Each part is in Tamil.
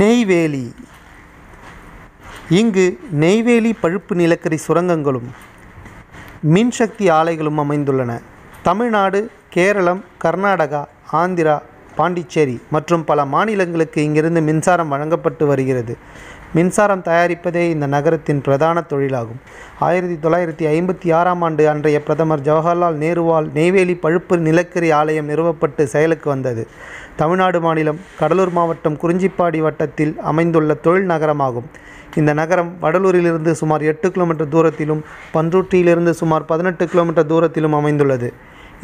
நெய்வேலி இங்கு நெய்வேலி பழுப்பு நிலக்கரி சுரங்கங்களும் மின்சக்தி ஆலைகளும் அமைந்துள்ளன தமிழ்நாடு கேரளம் கர்நாடகா ஆந்திரா பாண்டிச்சேரி மற்றும் பல மாநிலங்களுக்கு இங்கிருந்து மின்சாரம் வழங்கப்பட்டு வருகிறது மின்சாரம் தயாரிப்பதே இந்த நகரத்தின் பிரதான தொழிலாகும் ஆயிரத்தி தொள்ளாயிரத்தி ஐம்பத்தி ஆறாம் ஆண்டு அன்றைய பிரதமர் ஜவஹர்லால் நேருவால் நெய்வேலி பழுப்பு நிலக்கரி ஆலயம் நிறுவப்பட்டு செயலுக்கு வந்தது தமிழ்நாடு மாநிலம் கடலூர் மாவட்டம் குறிஞ்சிப்பாடி வட்டத்தில் அமைந்துள்ள தொழில் நகரமாகும் இந்த நகரம் வடலூரிலிருந்து சுமார் எட்டு கிலோமீட்டர் தூரத்திலும் பன்ருட்டியிலிருந்து சுமார் பதினெட்டு கிலோமீட்டர் தூரத்திலும் அமைந்துள்ளது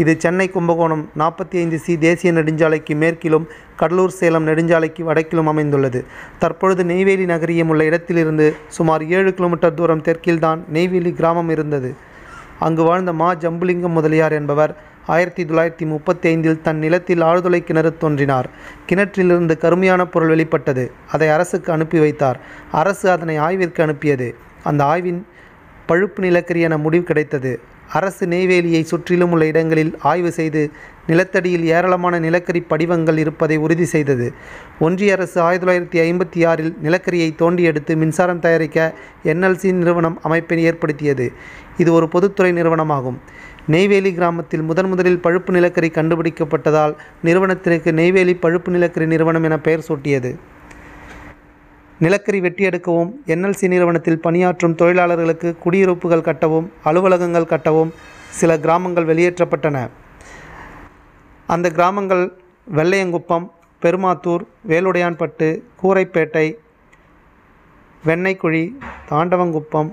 இது சென்னை கும்பகோணம் நாற்பத்தி ஐந்து சி தேசிய நெடுஞ்சாலைக்கு மேற்கிலும் கடலூர் சேலம் நெடுஞ்சாலைக்கு வடக்கிலும் அமைந்துள்ளது தற்பொழுது நெய்வேலி நகரியம் உள்ள இடத்திலிருந்து சுமார் ஏழு கிலோமீட்டர் தூரம் தெற்கில்தான் நெய்வேலி கிராமம் இருந்தது அங்கு வாழ்ந்த மா ஜம்புலிங்கம் முதலியார் என்பவர் ஆயிரத்தி தொள்ளாயிரத்தி முப்பத்தி ஐந்தில் தன் நிலத்தில் ஆழ்துளை கிணறு தோன்றினார் கிணற்றிலிருந்து கருமையான பொருள் வெளிப்பட்டது அதை அரசுக்கு அனுப்பி வைத்தார் அரசு அதனை ஆய்விற்கு அனுப்பியது அந்த ஆய்வின் பழுப்பு நிலக்கரி என முடிவு கிடைத்தது அரசு நெய்வேலியை சுற்றிலும் உள்ள இடங்களில் ஆய்வு செய்து நிலத்தடியில் ஏராளமான நிலக்கரி படிவங்கள் இருப்பதை உறுதி செய்தது ஒன்றிய அரசு ஆயிரத்தி தொள்ளாயிரத்தி ஐம்பத்தி ஆறில் நிலக்கரியை தோண்டி எடுத்து மின்சாரம் தயாரிக்க என்எல்சி நிறுவனம் அமைப்பை ஏற்படுத்தியது இது ஒரு பொதுத்துறை நிறுவனமாகும் நெய்வேலி கிராமத்தில் முதன் முதலில் பழுப்பு நிலக்கரி கண்டுபிடிக்கப்பட்டதால் நிறுவனத்திற்கு நெய்வேலி பழுப்பு நிலக்கரி நிறுவனம் என பெயர் சூட்டியது நிலக்கரி வெட்டி எடுக்கவும் என்எல்சி நிறுவனத்தில் பணியாற்றும் தொழிலாளர்களுக்கு குடியிருப்புகள் கட்டவும் அலுவலகங்கள் கட்டவும் சில கிராமங்கள் வெளியேற்றப்பட்டன அந்த கிராமங்கள் வெள்ளையங்குப்பம் பெருமாத்தூர் வேலுடையான்பட்டு கூரைப்பேட்டை வெண்ணைக்குழி தாண்டவங்குப்பம்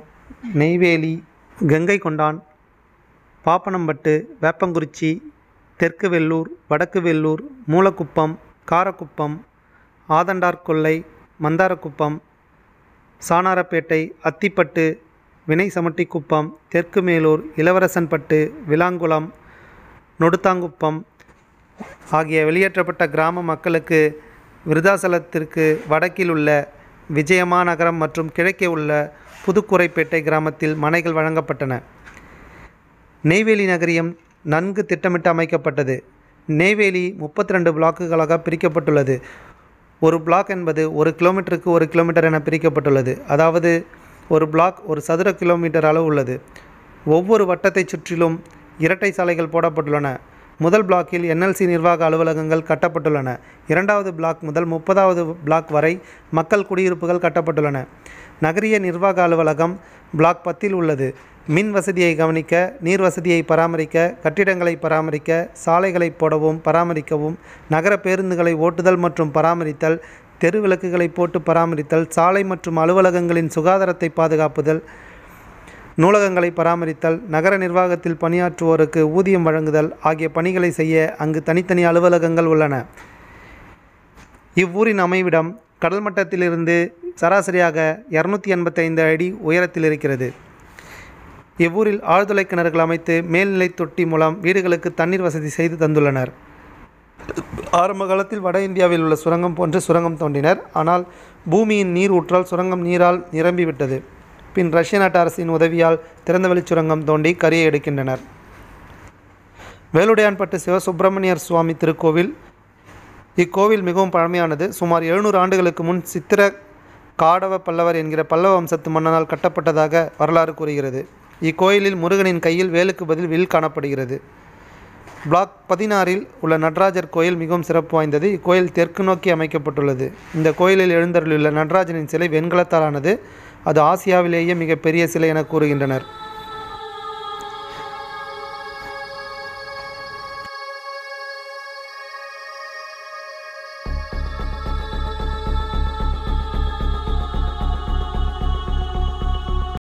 நெய்வேலி கங்கை கொண்டான் பாப்பனம்பட்டு வேப்பங்குறிச்சி தெற்கு வெள்ளூர் வடக்கு வெள்ளூர் மூலக்குப்பம் காரக்குப்பம் ஆதண்டார்கொல்லை மந்தாரக்குப்பம் சானாரப்பேட்டை அத்திப்பட்டு வினை சமட்டிக்குப்பம் தெற்கு மேலூர் இளவரசன்பட்டு விலாங்குளம் நொடுத்தாங்குப்பம் ஆகிய வெளியேற்றப்பட்ட கிராம மக்களுக்கு விருதாசலத்திற்கு வடக்கில் உள்ள விஜயமாநகரம் மற்றும் கிழக்கே உள்ள புதுக்குறைப்பேட்டை கிராமத்தில் மனைகள் வழங்கப்பட்டன நெய்வேலி நகரியம் நன்கு திட்டமிட்டு அமைக்கப்பட்டது நெய்வேலி முப்பத்தி ரெண்டு பிளாக்குகளாக பிரிக்கப்பட்டுள்ளது ஒரு பிளாக் என்பது ஒரு கிலோமீட்டருக்கு ஒரு கிலோமீட்டர் என பிரிக்கப்பட்டுள்ளது அதாவது ஒரு பிளாக் ஒரு சதுர கிலோமீட்டர் அளவு உள்ளது ஒவ்வொரு வட்டத்தை சுற்றிலும் இரட்டை சாலைகள் போடப்பட்டுள்ளன முதல் பிளாக்கில் என்எல்சி நிர்வாக அலுவலகங்கள் கட்டப்பட்டுள்ளன இரண்டாவது பிளாக் முதல் முப்பதாவது பிளாக் வரை மக்கள் குடியிருப்புகள் கட்டப்பட்டுள்ளன நகரிய நிர்வாக அலுவலகம் பிளாக் பத்தில் உள்ளது மின் வசதியை கவனிக்க நீர் வசதியை பராமரிக்க கட்டிடங்களை பராமரிக்க சாலைகளை போடவும் பராமரிக்கவும் நகர பேருந்துகளை ஓட்டுதல் மற்றும் பராமரித்தல் தெரு விளக்குகளை போட்டு பராமரித்தல் சாலை மற்றும் அலுவலகங்களின் சுகாதாரத்தை பாதுகாப்புதல் நூலகங்களை பராமரித்தல் நகர நிர்வாகத்தில் பணியாற்றுவோருக்கு ஊதியம் வழங்குதல் ஆகிய பணிகளை செய்ய அங்கு தனித்தனி அலுவலகங்கள் உள்ளன இவ்வூரின் அமைவிடம் கடல் மட்டத்திலிருந்து சராசரியாக இரநூத்தி எண்பத்தைந்து அடி உயரத்தில் இருக்கிறது இவ்வூரில் ஆழ்துளை கிணறுகள் அமைத்து மேல்நிலை தொட்டி மூலம் வீடுகளுக்கு தண்ணீர் வசதி செய்து தந்துள்ளனர் ஆரம்ப காலத்தில் வட இந்தியாவில் உள்ள சுரங்கம் போன்று சுரங்கம் தோண்டினர் ஆனால் பூமியின் நீர் ஊற்றால் சுரங்கம் நீரால் நிரம்பிவிட்டது பின் ரஷ்ய நாட்டு அரசின் உதவியால் திறந்தவெளி சுரங்கம் தோண்டி கரியை எடுக்கின்றனர் வேலுடையான்பட்டு சிவசுப்பிரமணியர் சுவாமி திருக்கோவில் இக்கோவில் மிகவும் பழமையானது சுமார் எழுநூறு ஆண்டுகளுக்கு முன் சித்திர காடவ பல்லவர் என்கிற பல்லவ வம்சத்து மன்னனால் கட்டப்பட்டதாக வரலாறு கூறுகிறது இக்கோயிலில் முருகனின் கையில் வேலுக்கு பதில் வில் காணப்படுகிறது பிளாக் பதினாறில் உள்ள நடராஜர் கோயில் மிகவும் சிறப்பு வாய்ந்தது இக்கோயில் தெற்கு நோக்கி அமைக்கப்பட்டுள்ளது இந்த கோயிலில் எழுந்தருளியுள்ள நடராஜனின் சிலை வெண்கலத்தாலானது அது ஆசியாவிலேயே மிகப்பெரிய சிலை என கூறுகின்றனர்